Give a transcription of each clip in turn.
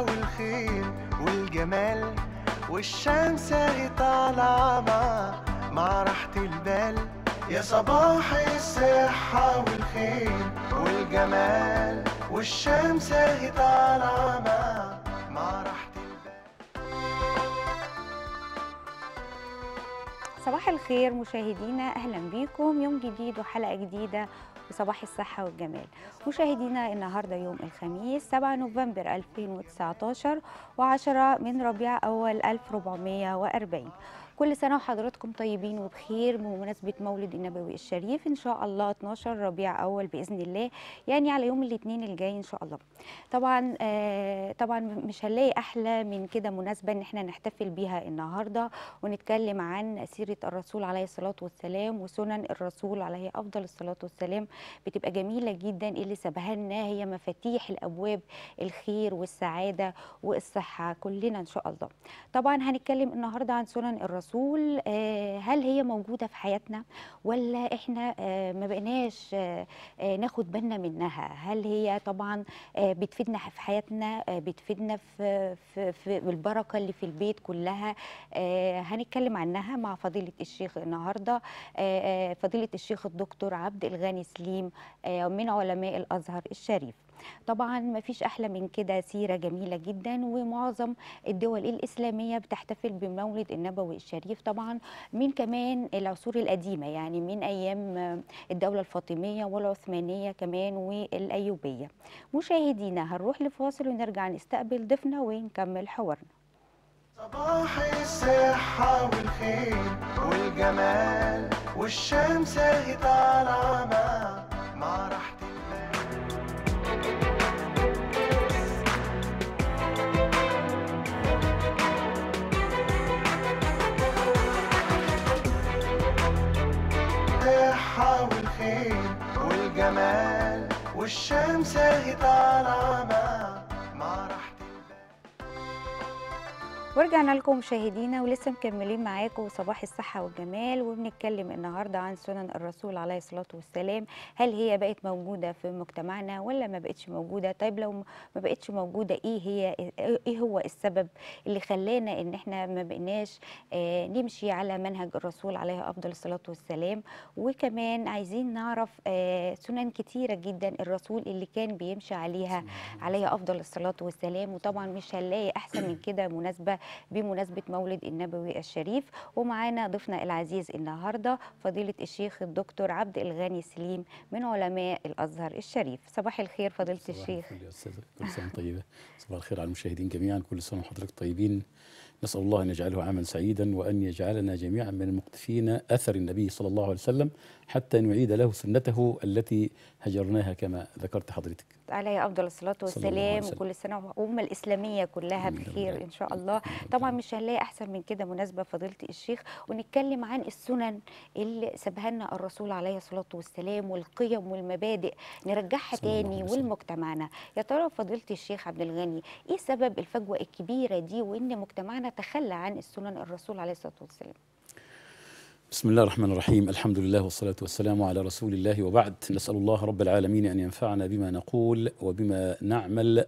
والخير والجمال والشمس اهي طالعة مع مع راحة البال يا صباح الصحة والخير والجمال والشمس اهي طالعة مع مع راحة صباح الخير مشاهدينا اهلا بيكم يوم جديد وحلقه جديده وصباح الصحة والجمال مشاهدينا النهاردة يوم الخميس 7 نوفمبر 2019 و10 من ربيع أول 1440 كل سنة وحضراتكم طيبين وبخير بمناسبة مولد النبوي الشريف إن شاء الله 12 ربيع أول بإذن الله يعني على يوم الاثنين الجاي إن شاء الله طبعا آه طبعا مش هنلاقي أحلى من كده مناسبة إن احنا نحتفل بيها النهاردة ونتكلم عن سيرة الرسول عليه الصلاة والسلام وسنن الرسول عليه أفضل الصلاة والسلام بتبقى جميلة جدا اللي سابها لنا هي مفاتيح الأبواب الخير والسعادة والصحة كلنا إن شاء الله طبعا هنتكلم النهاردة عن سنن الرسول الرسول آه، هل هي موجودة في حياتنا ولا إحنا آه، ما بقناش آه، ناخد بالنا منها هل هي طبعا بتفيدنا في حياتنا بتفيدنا في, في, في البركة اللي في البيت كلها هنتكلم عنها مع فضيلة الشيخ النهاردة فضيلة الشيخ الدكتور عبد الغني سليم من علماء الأزهر الشريف طبعا ما فيش أحلى من كده سيرة جميلة جدا ومعظم الدول الإسلامية بتحتفل بمولد النبوي الشريف طبعا من كمان العصور القديمة يعني من أيام الدولة الفاطمية والعثمانية كمان والأيوبية مشاهدينا هنروح لفاصل ونرجع نستقبل ضيفنا ونكمل حوارنا صباح الصحة والخير والجمال والشمس هي طالعة مع راحتك والشمس هي طالعه ورجعنا لكم مشاهدينا ولسه مكملين معاكم صباح الصحة والجمال وبنتكلم النهاردة عن سنن الرسول عليه الصلاة والسلام هل هي بقت موجودة في مجتمعنا ولا ما بقتش موجودة طيب لو ما بقتش موجودة ايه هي ايه هو السبب اللي خلانا ان احنا ما بقناش آه نمشي على منهج الرسول عليه أفضل الصلاة والسلام وكمان عايزين نعرف آه سنن كتيرة جدا الرسول اللي كان بيمشي عليها عليه أفضل الصلاة والسلام وطبعا مش هنلاقي أحسن من كده مناسبة بمناسبة مولد النبوي الشريف ومعانا ضيفنا العزيز النهاردة فضيلة الشيخ الدكتور عبد الغني سليم من علماء الأزهر الشريف صباح الخير فضيلة الشيخ صباح الخير أستاذ كل سنة طيبة صباح الخير على المشاهدين جميعا كل سنة وحضرتك طيبين نسأل الله أن يجعله عاما سعيدا وأن يجعلنا جميعا من المقتفين أثر النبي صلى الله عليه وسلم حتى نعيد له سنته التي هجرناها كما ذكرت حضرتك عليه افضل الصلاه والسلام وكل سنه وامه الاسلاميه كلها بخير ان شاء الله طبعا مش هنلاقي احسن من كده مناسبه فضيله الشيخ ونتكلم عن السنن اللي سابها لنا الرسول عليه الصلاه والسلام والقيم والمبادئ نرجعها تاني ولمجتمعنا يا ترى فضيله الشيخ عبد الغني ايه سبب الفجوه الكبيره دي وان مجتمعنا تخلى عن السنن الرسول عليه الصلاه والسلام بسم الله الرحمن الرحيم الحمد لله والصلاة والسلام على رسول الله وبعد نسأل الله رب العالمين أن ينفعنا بما نقول وبما نعمل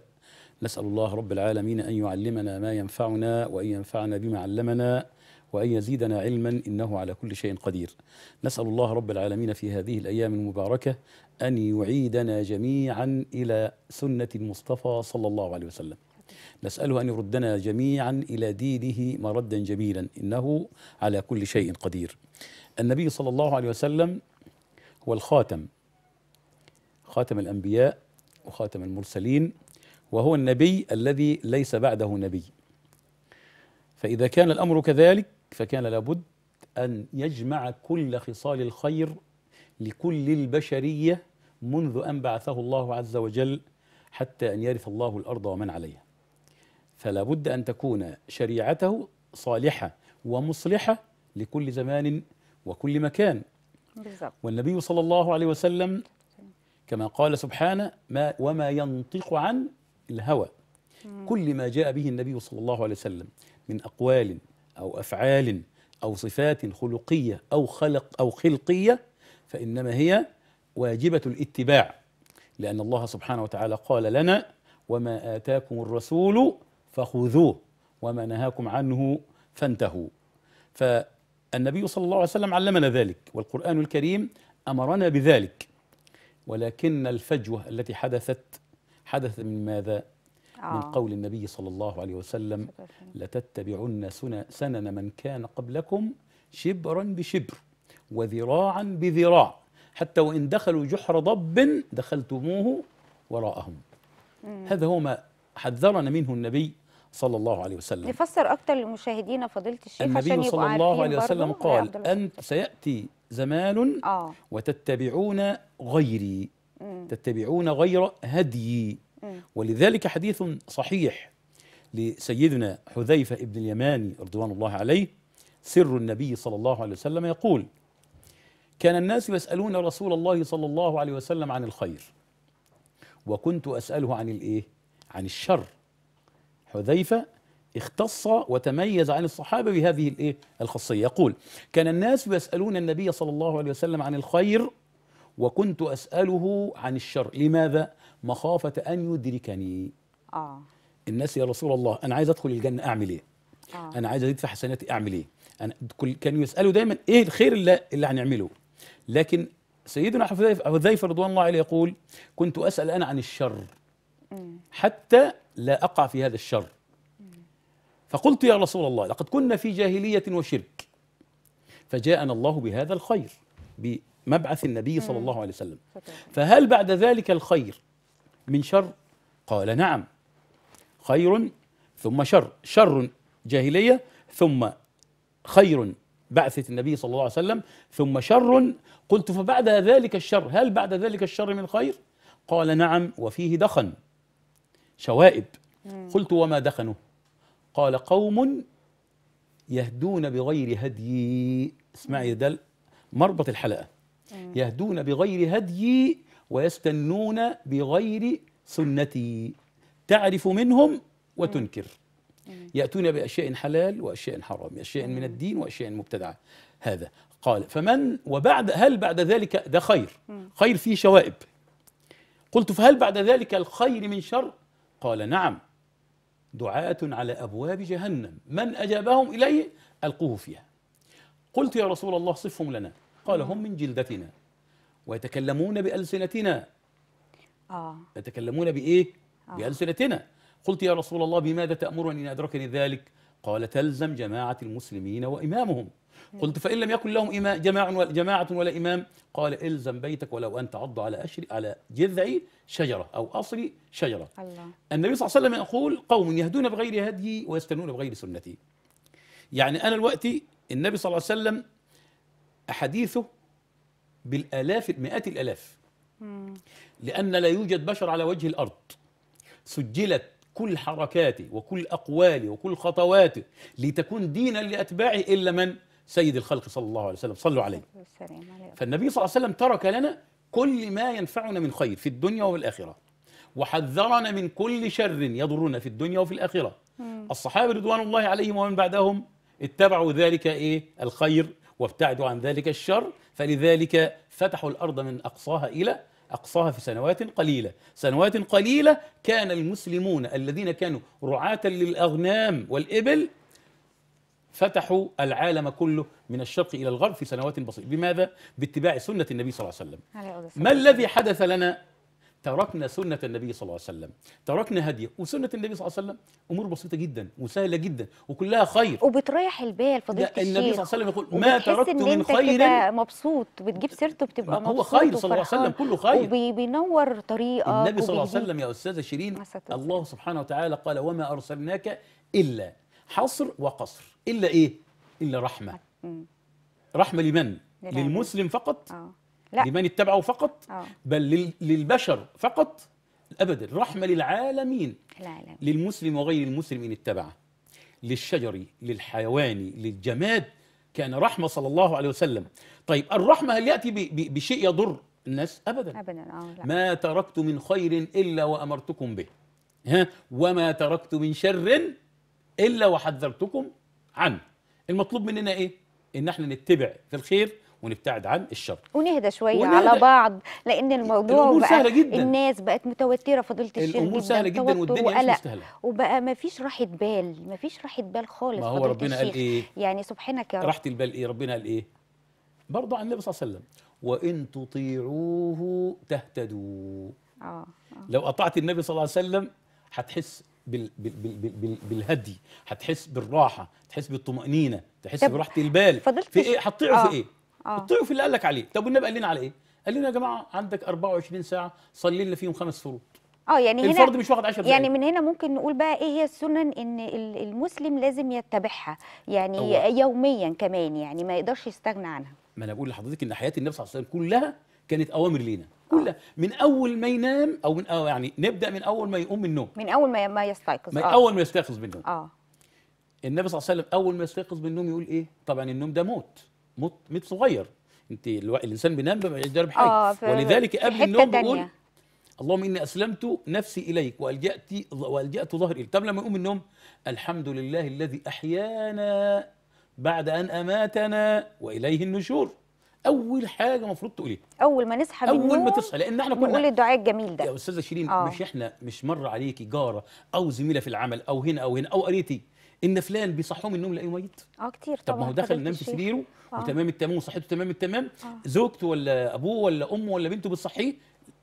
نسأل الله رب العالمين أن يعلمنا ما ينفعنا وأن ينفعنا بما علمنا وأن يزيدنا علما إنه على كل شيء قدير نسأل الله رب العالمين في هذه الأيام المباركة أن يعيدنا جميعا إلى سنة المصطفى صلى الله عليه وسلم نسأله أن يردنا جميعا إلى دينه مردا جميلا إنه على كل شيء قدير النبي صلى الله عليه وسلم هو الخاتم خاتم الأنبياء وخاتم المرسلين وهو النبي الذي ليس بعده نبي فإذا كان الأمر كذلك فكان لابد أن يجمع كل خصال الخير لكل البشرية منذ أن بعثه الله عز وجل حتى أن يرث الله الأرض ومن عليها فلا بد أن تكون شريعته صالحة ومصلحة لكل زمان وكل مكان بالزبط. والنبي صلى الله عليه وسلم كما قال سبحانه ما وما ينطق عن الهوى مم. كل ما جاء به النبي صلى الله عليه وسلم من أقوال أو أفعال أو صفات خلقية أو خلق أو خلقية فإنما هي واجبة الاتباع لأن الله سبحانه وتعالى قال لنا وما آتاكم الرسول فخذوه وما نهاكم عنه فانتهوا فالنبي صلى الله عليه وسلم علمنا ذلك والقرآن الكريم أمرنا بذلك ولكن الفجوة التي حدثت حدث من ماذا؟ آه. من قول النبي صلى الله عليه وسلم لتتبعن سنن من كان قبلكم شبرا بشبر وذراعا بذراع حتى وإن دخلوا جحر ضب دخلتموه وراءهم مم. هذا هو ما حذرنا منه النبي صلى الله عليه وسلم نفسر أكثر للمشاهدين فضيلة الشيخ النبي عشان صلى الله عليه وسلم قال أنت سيأتي زمان آه. وتتبعون غيري تتبعون غير هديي ولذلك حديث صحيح لسيدنا حذيفة ابن اليماني رضوان الله عليه سر النبي صلى الله عليه وسلم يقول كان الناس يسألون رسول الله صلى الله عليه وسلم عن الخير وكنت أسأله عن الإيه؟ عن الشر حذيفة اختص وتميز عن الصحابة بهذه الايه الخاصية يقول كان الناس يسألون النبي صلى الله عليه وسلم عن الخير وكنت أسأله عن الشر لماذا مخافة أن يدركني آه. الناس يا رسول الله أنا عايز أدخل الجنة أعمل إيه آه. أنا عايز أدفع حسناتي أعمل إيه أنا كل كانوا يسألوا دايما إيه الخير اللي, اللي هنعمله لكن سيدنا حذيفة رضوان الله عليه يقول كنت أسأل أنا عن الشر حتى لا أقع في هذا الشر فقلت يا رسول الله لقد كنا في جاهلية وشرك فجاءنا الله بهذا الخير بمبعث النبي صلى الله عليه وسلم فهل بعد ذلك الخير من شر قال نعم خير ثم شر شر جاهلية ثم خير بعثة النبي صلى الله عليه وسلم ثم شر قلت فبعد ذلك الشر هل بعد ذلك الشر من خير قال نعم وفيه دخن شوائب قلت وما دخنوا قال قوم يهدون بغير هدي اسمعي ده مربط الحلقة يهدون بغير هدي ويستنون بغير سنتي تعرف منهم وتنكر يأتون بأشياء حلال وأشياء حرام أشياء من الدين وأشياء مبتدعة هذا قال فمن وبعد هل بعد ذلك ده خير خير فيه شوائب قلت فهل بعد ذلك الخير من شر قال نعم دعاة على أبواب جهنم من أجابهم إليه ألقوه فيها قلت يا رسول الله صفهم لنا قال هم من جلدتنا ويتكلمون بألسنتنا آه. يتكلمون بإيه؟ آه. بألسنتنا قلت يا رسول الله بماذا تأمرني إن أدركني ذلك قال تلزم جماعة المسلمين وإمامهم قلت فإن لم يكن لهم جماعة جماعة, جماعة ولا إمام قال إلزم بيتك ولو أن تعض على أشري على جذع شجرة أو أصل شجرة الله. النبي صلى الله عليه وسلم يقول قوم يهدون بغير هدي ويستنون بغير سنتي يعني أنا الوقت النبي صلى الله عليه وسلم أحاديثه بالآلاف مئات الآلاف لأن لا يوجد بشر على وجه الأرض سجلت كل حركاته وكل أقواله وكل خطواته لتكون دينا لأتباعه إلا من سيد الخلق صلى الله عليه وسلم صلوا عليه فالنبي صلى الله عليه وسلم ترك لنا كل ما ينفعنا من خير في الدنيا وفي الآخرة وحذرنا من كل شر يضرنا في الدنيا وفي الآخرة الصحابة رضوان الله عليهم ومن بعدهم اتبعوا ذلك إيه الخير وابتعدوا عن ذلك الشر فلذلك فتحوا الأرض من أقصاها إلى أقصاها في سنوات قليلة سنوات قليلة كان المسلمون الذين كانوا رعاة للأغنام والإبل فتحوا العالم كله من الشرق إلى الغرب في سنوات بسيطة بماذا؟ باتباع سنة النبي صلى الله عليه وسلم ما الذي حدث لنا تركنا سنة النبي صلى الله عليه وسلم تركنا هديه وسنة النبي صلى الله عليه وسلم أمور بسيطة جدا وسهلة جدا وكلها خير وبتريح البال فضيلة الشيخ النبي صلى الله عليه وسلم يقول ما تركت من خير مبسوط وبتجيب سيرته بتبقى مبسوط هو خير صلى الله عليه وسلم كله خير وبينور طريقه النبي صلى الله عليه وسلم يا أستاذة شيرين الله سبحانه وتعالى قال وما أرسلناك إلا حصر وقصر إلا إيه؟ إلا رحمة رحمة لمن؟ للمسلم فقط؟ آه. لا. لمن اتبعه فقط أوه. بل للبشر فقط ابدا رحمه للعالمين العالمين. للمسلم وغير المسلم ان اتبعه للشجر للحيوان للجماد كان رحمه صلى الله عليه وسلم طيب الرحمه هل ياتي بشيء يضر الناس ابدا ابدا آه، ما تركت من خير الا وامرتكم به ها وما تركت من شر الا وحذرتكم عنه المطلوب مننا ايه ان احنا نتبع في الخير ونبتعد عن الشر ونهدى شويه ونهدى. على بعض لان الموضوع بقى سهلة جدا. الناس بقت متوتره فضلت الشيخ الامور جدا سهله جدا والدنيا مش مستهله وبقى ما فيش راحه بال ما فيش راحه بال خالص ما هو ربنا قال ايه يعني سبحانك يا رب راحه البال ايه ربنا قال ايه برضه عن النبي صلى الله عليه وسلم وان تطيعوه تهتدوا آه. آه. لو قطعت النبي صلى الله عليه وسلم هتحس بال بال بال بال بالهدي هتحس بالراحه تحس بالطمانينه تحس براحه البال في ايه هتطيعه آه. في ايه آه. الطيوف اللي قال لك عليه طب والنبي قال لنا على ايه قال لنا يا جماعه عندك 24 ساعه صلي لنا فيهم خمس فروض اه يعني هنا الفرض مش واخد 10 دقائق يعني من هنا ممكن نقول بقى ايه هي السنن ان المسلم لازم يتبعها يعني أوه. يوميا كمان يعني ما يقدرش يستغنى عنها ما انا بقول لحضرتك ان حياه النبي صلى الله عليه وسلم كلها كانت اوامر لينا كلها آه. من اول ما ينام او من أو آه، يعني نبدا من اول ما يقوم من النوم من اول ما ما يستيقظ من آه. اول ما يستيقظ من النوم اه النبي صلى الله عليه وسلم اول ما يستيقظ من النوم يقول ايه طبعا النوم ده موت مت مت صغير انت الانسان بينام بجرب يقدر آه، ولذلك قبل النوم بقول اللهم اني اسلمت نفسي اليك والجات والجات ظهري طب لما يقوم النوم الحمد لله الذي احيانا بعد ان اماتنا واليه النشور اول حاجه المفروض تقوليها اول ما نصحى اول ما تصحى لان احنا كنا بنقول الدعاء الجميل ده يا استاذه شيرين آه. مش احنا مش مر عليكي جاره او زميله في العمل او هنا او هنا او قريتي ان فلان بيصحوه من النوم لقيه ميت اه كتير طبعا طب ما هو دخل نام في سريره آه. وتمام التمام وصحته تمام التمام آه. زوجته ولا ابوه ولا امه ولا بنته بتصحيه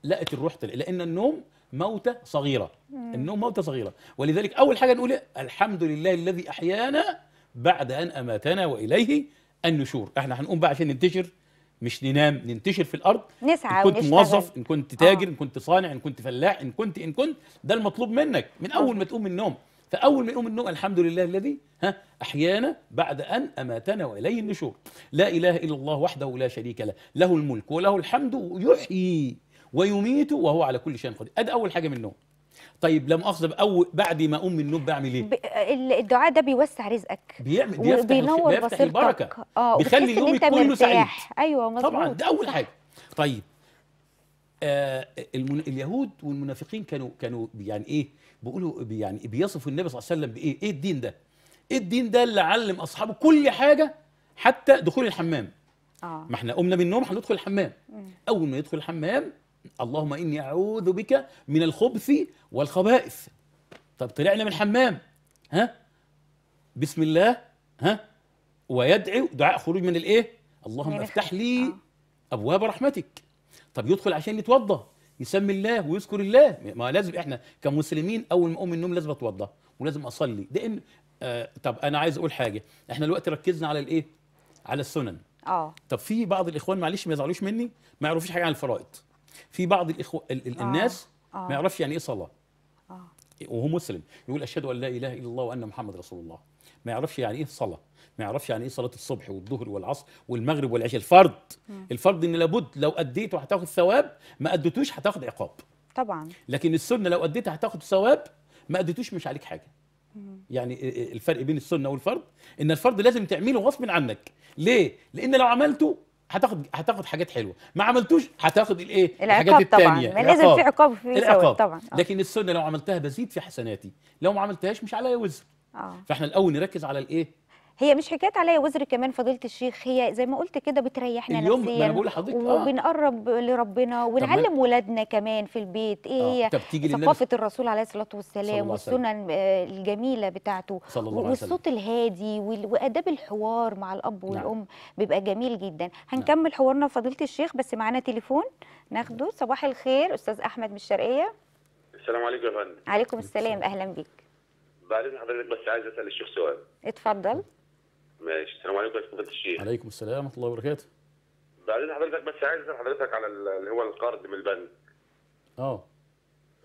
لقت الروح تلقى. لان النوم موتة صغيرة مم. النوم موتة صغيرة ولذلك أول حاجة نقول الحمد لله الذي أحيانا بعد أن أماتنا وإليه النشور احنا هنقوم بقى عشان ننتشر مش ننام ننتشر في الارض نسعى ان كنت موظف ان كنت تاجر آه. ان كنت صانع ان كنت فلاح ان كنت ان كنت ده المطلوب منك من آه. اول ما تقوم من النوم فاول ما يقوم النوم الحمد لله الذي ها احيانا بعد ان اماتنا واليه النشور لا اله الا الله وحده لا شريك له له الملك وله الحمد يحيي ويميت وهو على كل شيء قدير ادي اول حاجه من النوم طيب لما اخذ اول بعد ما اقوم من النوم بعمل ايه؟ الدعاء ده بيوسع رزقك بيعمل بيفتح بينور بيفتح البركه اه بيخلي يومك كله سعيد ايوه مظبوط طبعا ده اول حاجه طيب آه المن... اليهود والمنافقين كانوا كانوا يعني ايه بيقولوا يعني بيصفوا النبي صلى الله عليه وسلم بايه؟ ايه الدين ده؟ ايه الدين ده اللي علم اصحابه كل حاجه حتى دخول الحمام. آه. ما احنا قمنا من النوم هندخل الحمام. اول ما يدخل الحمام اللهم اني اعوذ بك من الخبث والخبائث. طب طلعنا من الحمام ها؟ بسم الله ها؟ ويدعي دعاء خروج من الايه؟ اللهم افتح لي آه. ابواب رحمتك. طب يدخل عشان يتوضا يسمي الله ويذكر الله ما لازم احنا كمسلمين اول ما اقوم من النوم لازم اتوضا ولازم اصلي ده ان آه طب انا عايز اقول حاجه احنا دلوقتي ركزنا على الايه على السنن اه طب في بعض الاخوان معلش ما يزعلوش مني ما يعرفوش حاجه عن الفرائض في بعض الاخو ال ال آه. الناس آه. ما يعرفش يعني ايه صلاه آه. وهو مسلم يقول اشهد ان لا اله الا الله وان محمد رسول الله ما يعرفش يعني ايه صلاه ما يعرفش يعني ايه صلاه الصبح والظهر والعصر والمغرب والعشاء الفرض الفرض ان لابد لو اديته هتاخد ثواب ما اديتوش هتاخد عقاب طبعا لكن السنه لو اديتها هتاخد ثواب ما اديتوش مش عليك حاجه يعني الفرق بين السنه والفرض ان الفرض لازم تعمله غصب عنك ليه لان لو عملته هتاخد هتاخد حاجات حلوه ما عملتوش هتاخد الايه الحاجات الثانيه طبعا يعني لازم في عقاب في العقاب طبعا آه. لكن السنه لو عملتها بزيد في حسناتي لو ما عملتهاش مش عليا وزر آه. فاحنا الاول نركز على الايه هي مش حكايه عليا وزر كمان فضيله الشيخ هي زي ما قلت كده بتريحنا اليوم نفسيا اليوم لحضرتك آه. وبنقرب آه. لربنا ونعلم ولادنا كمان في البيت ايه آه. هي ثقافه الرسول عليه الصلاه والسلام والسنن آه، الجميله بتاعته والصوت الهادي واداب الحوار مع الاب نعم. والام بيبقى جميل جدا نعم. هنكمل حوارنا فضيله الشيخ بس معانا تليفون ناخده صباح الخير استاذ احمد من الشرقيه السلام عليكم يا فندم عليكم السلام اهلا بيك بعدين حضرتك بس عايز اسال الشيخ سؤال اتفضل ماشي السلام عليكم يا فضيله الشيخ عليكم السلام ورحمه الله وبركاته بعدين حضرتك بس عايز اسال حضرتك على اللي هو القرض من البنك اه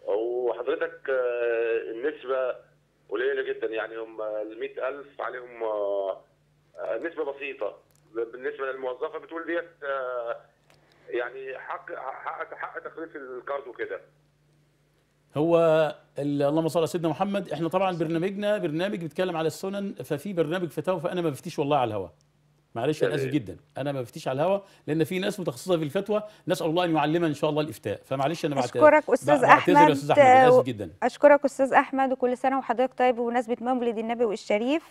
وحضرتك آه، النسبه قليله جدا يعني هم ال 100000 عليهم آه، نسبه بسيطه بالنسبه للموظفه بتقول ديت آه، يعني حق حق حق تخليص القرض وكده هو اللهم صل على سيدنا محمد احنا طبعا برنامجنا برنامج بيتكلم على السنن ففي برنامج فتاوى فانا ما بفتيش والله على الهواء معلش انا اسف يعني جدا انا ما بفتيش على الهواء لان في ناس متخصصه في الفتوى نسال الله ان يعلمنا ان شاء الله الافتاء فمعلش انا بعتذر اشكرك استاذ احمد استاذ احمد اسف جدا اشكرك استاذ احمد وكل سنه وحضرتك طيب بمناسبه مولد النبي والشريف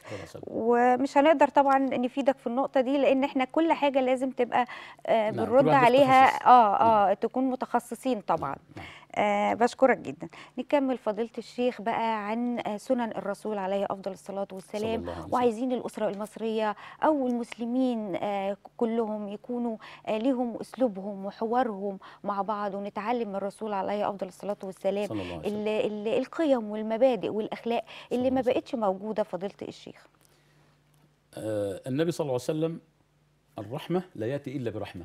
ومش هنقدر طبعا نفيدك في النقطه دي لان احنا كل حاجه لازم تبقى آه، نعم، بنرد عليها اه اه تكون متخصصين طبعا نعم. نعم. آه بشكرك جدا نكمل فضيله الشيخ بقى عن آه، سنن الرسول عليه افضل الصلاه والسلام وعايزين الاسره المصريه او المسلمين آه كلهم يكونوا آه لهم اسلوبهم وحوارهم مع بعض ونتعلم من الرسول عليه افضل الصلاه والسلام اللي اللي القيم والمبادئ والاخلاق اللي ما بقتش موجوده فضيله الشيخ آه، النبي صلى الله عليه وسلم الرحمه لا ياتي الا برحمه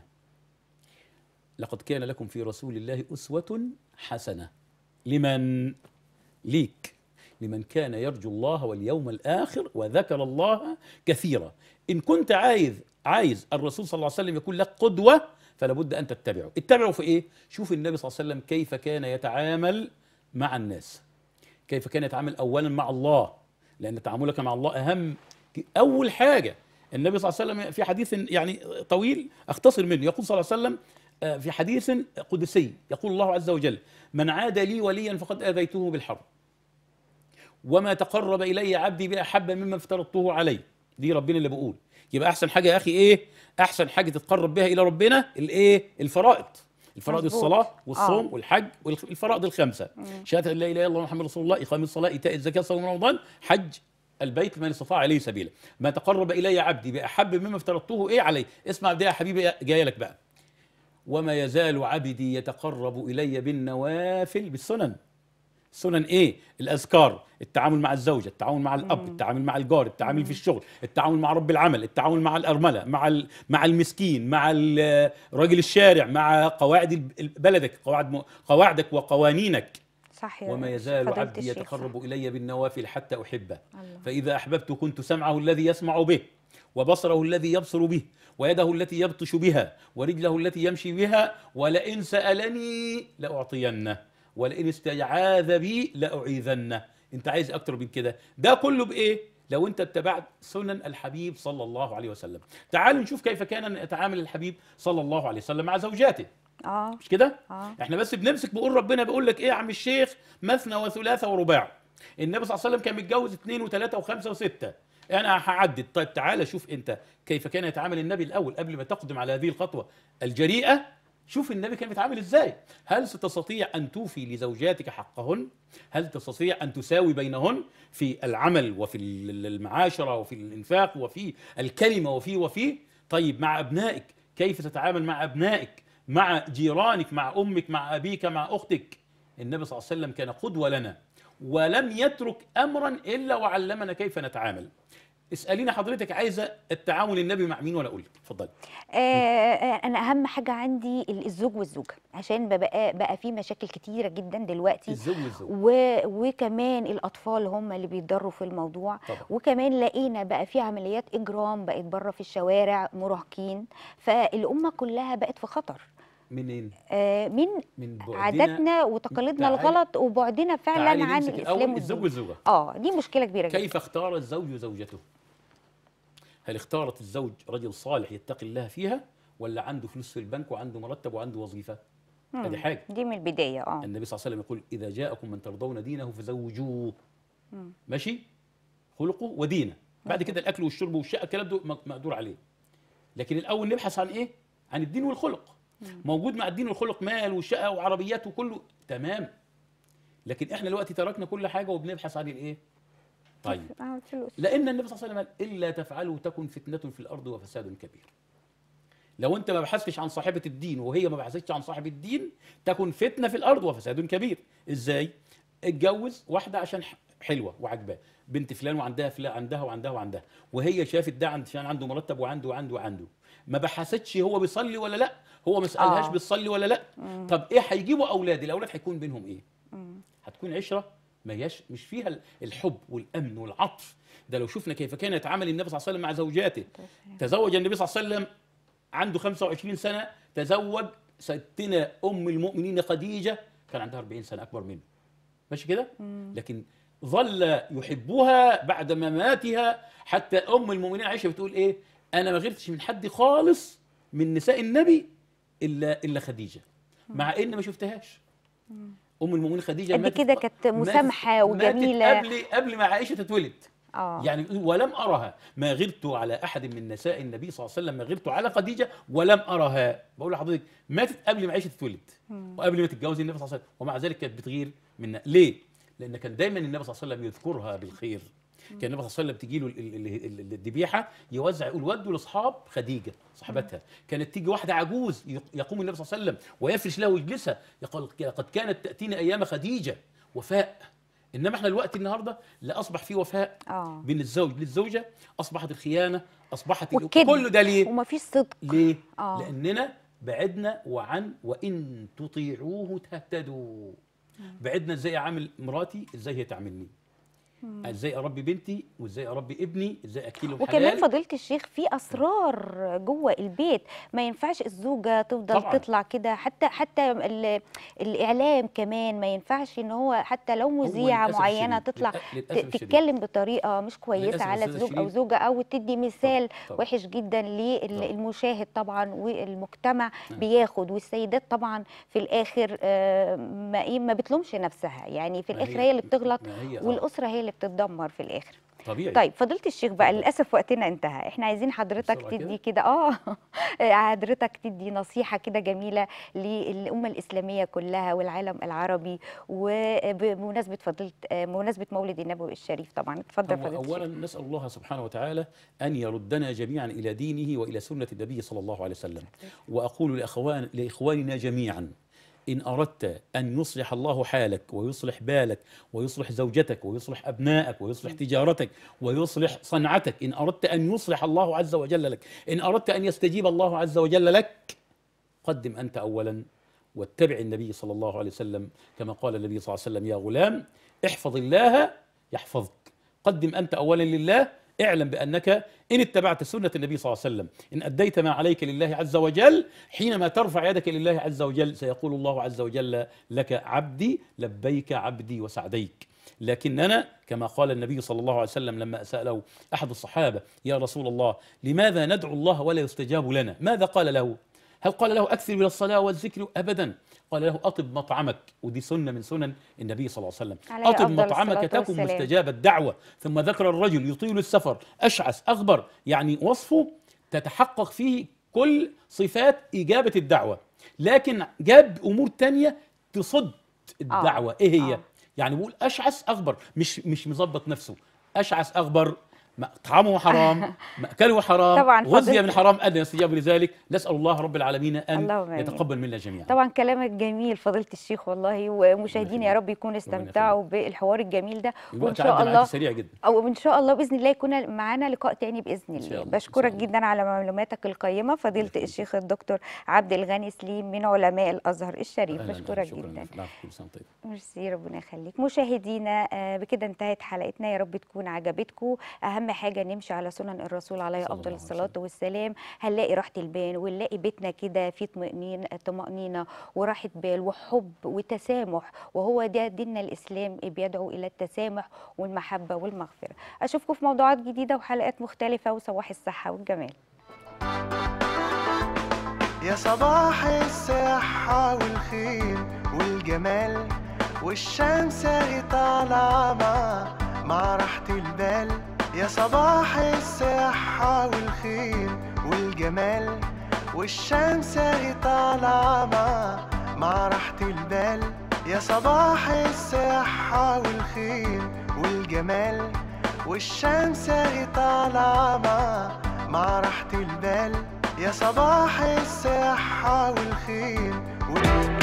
لقد كان لكم في رسول الله أسوة حسنة لمن ليك لمن كان يرجو الله واليوم الآخر وذكر الله كثيرا إن كنت عايز عايز الرسول صلى الله عليه وسلم يكون لك قدوة فلا بد أن تتبعه اتبعه في إيه؟ شوف النبي صلى الله عليه وسلم كيف كان يتعامل مع الناس كيف كان يتعامل أولا مع الله لأن تعاملك مع الله أهم أول حاجة النبي صلى الله عليه وسلم في حديث يعني طويل أختصر منه يقول صلى الله عليه وسلم آه، في حديث قدسي يقول الله عز وجل من عاد لي وليا فقد آذيته بالحرب وما تقرب إلي عبدي بأحب مما افترضته عليه دي ربنا اللي بقول يبقى أحسن حاجة يا أخي إيه أحسن حاجة تتقرب بها إلى ربنا الإيه الفرائض الفرائض الصلاة والصوم آه. والحج والفرائض الخمسة شهادة لا إله إلا الله محمد رسول الله إقام الصلاة إيتاء الزكاة صوم رمضان حج البيت من استطاع عليه سبيلا ما تقرب الي عبدي باحب مما افترضته ايه عليه اسمع ده يا حبيبي جاي لك بقى وما يزال عبدي يتقرب إلي بالنوافل بالسنن سنن ايه الاذكار التعامل مع الزوجه التعامل مع الاب التعامل مع الجار التعامل في الشغل التعامل مع رب العمل التعامل مع الارمله مع مع المسكين مع رجل الشارع مع قواعد بلدك قواعد قواعدك وقوانينك صحيح وما يزال عبدي يتقرب الي بالنوافل حتى احبه الله. فاذا احببت كنت سمعه الذي يسمع به وبصره الذي يبصر به ويده التي يبطش بها ورجله التي يمشي بها ولئن سألني لأعطينه ولئن استعاذ بي لأعيذنه انت عايز اكتر من كده ده كله بايه لو انت اتبعت سنن الحبيب صلى الله عليه وسلم تعالوا نشوف كيف كان يتعامل الحبيب صلى الله عليه وسلم مع زوجاته آه. مش كده آه. احنا بس بنمسك بقول ربنا بيقول لك ايه يا عم الشيخ مثنى وثلاثه ورباع النبي صلى الله عليه وسلم كان متجوز اثنين وثلاثه وخمسه وسته يعني انا هعدد طيب تعال شوف انت كيف كان يتعامل النبي الاول قبل ما تقدم على هذه الخطوه الجريئه شوف النبي كان بيتعامل ازاي هل ستستطيع ان توفي لزوجاتك حقهن هل تستطيع ان تساوي بينهن في العمل وفي المعاشره وفي الانفاق وفي الكلمه وفي وفي طيب مع ابنائك كيف تتعامل مع ابنائك مع جيرانك مع امك مع ابيك مع اختك النبي صلى الله عليه وسلم كان قدوه لنا ولم يترك امرا الا وعلمنا كيف نتعامل اسالينا حضرتك عايزه التعامل النبي مع مين ولا اقول لك اتفضلي آه،, آه،, آه انا اهم حاجه عندي الزوج والزوجه عشان بقى بقى في مشاكل كتيره جدا دلوقتي الزوج والزوجه وكمان الاطفال هم اللي بيتضروا في الموضوع طبعا. وكمان لقينا بقى في عمليات اجرام بقت بره في الشوارع مراهقين فالامه كلها بقت في خطر منين؟ آه من من عاداتنا وتقاليدنا الغلط وبعدنا فعلا عن الاسلام الزوج والزوجه اه دي مشكله كبيره جدا كيف اختار الزوج زوجته؟ هل اختارت الزوج رجل صالح يتقي الله فيها ولا عنده فلوس في البنك وعنده مرتب وعنده وظيفه؟ هذه حاجه دي من البدايه اه النبي صلى الله عليه وسلم يقول اذا جاءكم من ترضون دينه فزوجوه مم. ماشي؟ خلقه ودينه بعد كده الاكل والشرب والشقه الكلام ده مقدور عليه لكن الاول نبحث عن ايه؟ عن الدين والخلق موجود مع الدين والخلق مال وشقه وعربيات وكله تمام لكن احنا دلوقتي تركنا كل حاجه وبنبحث عن الايه طيب لان النبي صلى الله عليه وسلم الا تفعلوا تكن فتنه في الارض وفساد كبير لو انت ما بحثتش عن صاحبه الدين وهي ما بحثتش عن صاحب الدين تكن فتنه في الارض وفساد كبير ازاي اتجوز واحده عشان حلوه وعجباه بنت فلان وعندها فلان عندها وعندها وعندها وهي شافت ده عشان عنده مرتب وعنده وعنده وعنده ما بحثتش هو بيصلي ولا لا هو ما سالهاش آه. بتصلي ولا لا مم. طب ايه هيجيبوا اولاد الاولاد هيكون بينهم ايه هتكون عشره ما هياش مش فيها الحب والامن والعطف ده لو شفنا كيف كان يتعامل النبي صلى الله عليه وسلم مع زوجاته تزوج النبي صلى الله عليه وسلم عنده 25 سنه تزوج ستنا ام المؤمنين خديجه كان عندها 40 سنه اكبر منه ماشي كده لكن ظل يحبها بعد مماتها حتى ام المؤمنين عائشه بتقول ايه انا ما غيرتش من حد خالص من نساء النبي الا الا خديجه مع ان ما شفتهاش ام المؤمنين خديجه قد كده كانت مسامحه وجميله قبل قبل ما عائشه تتولد آه. يعني ولم أرها ما غرت على أحد من نساء النبي صلى الله عليه وسلم ما غرت على خديجة ولم أرها بقول لحضرتك ماتت قبل ما عائشة تتولد وقبل ما تتجوز النبي صلى الله عليه وسلم ومع ذلك كانت بتغير منها ليه؟ لأن كان دايما النبي صلى الله عليه وسلم يذكرها بالخير كان النبي صلى الله عليه وسلم تجي له الذبيحه يوزع يقول ودوا لاصحاب خديجه صاحبتها كانت تيجي واحده عجوز يقوم النبي صلى الله عليه وسلم ويفرش لها ويجلسها يقول قد كانت تاتينا ايام خديجه وفاء انما احنا الوقت النهارده لا اصبح في وفاء آه. بين الزوج للزوجه اصبحت الخيانه اصبحت كل ده ليه ومفيش صدق ليه آه. لاننا بعدنا وعن وان تطيعوه تهتدوا بعدنا ازاي اعامل مراتي ازاي هي تعاملني ازاي اربي بنتي وازاي اربي ابني ازاي اكله حلال وكمان فضيله الشيخ في اسرار جوه البيت ما ينفعش الزوجه تفضل طبعا. تطلع كده حتى حتى الاعلام كمان ما ينفعش ان هو حتى لو مذيعه معينه تطلع تتكلم بطريقه مش كويسه على الزوج او زوجه او تدي مثال طبعا. وحش جدا للمشاهد طبعا والمجتمع نعم. بياخد والسيدات طبعا في الاخر آه، ما إيه، ما بتلومش نفسها يعني في الاخر هي, هي اللي بتغلط آه. والاسره هي اللي بتتدمر في الاخر طبيعي طيب فضيله الشيخ بقى للاسف وقتنا انتهى احنا عايزين حضرتك تدي كده اه حضرتك تدي نصيحه كده جميله للامه الاسلاميه كلها والعالم العربي وبمناسبه فضيله بمناسبه مولد النبوي الشريف طبعا اتفضل فضيله اولا الشيخ. نسال الله سبحانه وتعالى ان يردنا جميعا الى دينه والى سنه النبي صلى الله عليه وسلم واقول لاخوان لاخواننا جميعا إن أردت أن يصلح الله حالك ويصلح بالك ويصلح زوجتك ويصلح أبنائك ويصلح نعم. تجارتك ويصلح صنعتك إن أردت أن يصلح الله عز وجل لك إن أردت أن يستجيب الله عز وجل لك قدم أنت أولا واتبع النبي صلى الله عليه وسلم كما قال النبي صلى الله عليه وسلم يا غلام احفظ الله يحفظك قدم أنت أولا لله اعلم بأنك إن اتبعت سنة النبي صلى الله عليه وسلم إن أديت ما عليك لله عز وجل حينما ترفع يدك لله عز وجل سيقول الله عز وجل لك عبدي لبيك عبدي وسعديك لكننا كما قال النبي صلى الله عليه وسلم لما سأله أحد الصحابة يا رسول الله لماذا ندعو الله ولا يستجاب لنا ماذا قال له هل قال له أكثر من الصلاة والذكر أبدا قال له أطب مطعمك ودي سنة من سنن النبي صلى الله عليه وسلم علي أطب مطعمك تكن مستجاب الدعوة ثم ذكر الرجل يطيل السفر أشعث أخبر يعني وصفه تتحقق فيه كل صفات إجابة الدعوة لكن جاب أمور تانية تصد الدعوة آه. إيه هي؟ آه. يعني بيقول أشعث أخبر مش مش مظبط نفسه أشعث أخبر طعامه حرام مأكله حرام طبعا غذي من حرام أدنى الثياب لذلك نسأل الله رب العالمين أن يتقبل منا جميعا طبعا كلامك جميل فضيلة الشيخ والله ومشاهدينا يا رب يكونوا استمتعوا بالحوار الجميل ده وإن شاء الله سريع جدا أو إن شاء الله بإذن الله يكون معانا لقاء تاني بإذن الله بشكرك جدا على معلوماتك القيمة فضيلة الشيخ الدكتور عبد الغني سليم من علماء الأزهر الشريف بشكرك جدا طيب. ميرسي ربنا يخليك مشاهدينا آه، بكده انتهت حلقتنا يا رب تكون عجبتكم أهم اهم حاجه نمشي على سنن الرسول عليه افضل الصلاه والسلام هنلاقي راحه البال ونلاقي بيتنا كده فيه طمانينه وراحه بال وحب وتسامح وهو ده ديننا الاسلام بيدعو الى التسامح والمحبه والمغفره اشوفكم في موضوعات جديده وحلقات مختلفه وصباح الصحه والجمال يا صباح الصحة والخير والجمال والشمس هي طالعة مع راحة البال يا صباح الصحة والخير والجمال والشمس هي طالعة مع مع راحة البال يا صباح الصحة والخير والجمال والشمس هي طالعة مع مع راحة البال يا صباح الصحة والخير والجمال